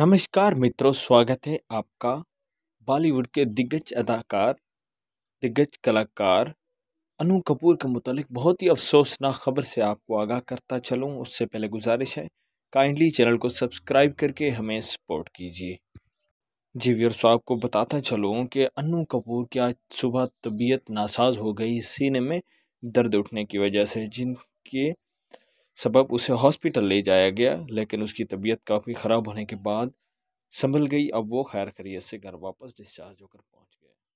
नमस्कार मित्रों स्वागत है आपका बॉलीवुड के दिग्गज अदाकार दिग्गज कलाकार अनु कपूर के मुतालिक बहुत ही अफसोसनाक खबर से आपको आगाह करता चलूं उससे पहले गुजारिश है काइंडली चैनल को सब्सक्राइब करके हमें सपोर्ट कीजिए जी व्यर्स तो आपको बताता चलूँ कि अनु कपूर की आज सुबह तबीयत नासाज हो गई सीने में दर्द उठने की वजह से जिनके सबब उसे हॉस्पिटल ले जाया गया लेकिन उसकी तबीयत काफ़ी ख़राब होने के बाद संभल गई अब वो खैर खरीत से घर वापस डिस्चार्ज होकर पहुंच गया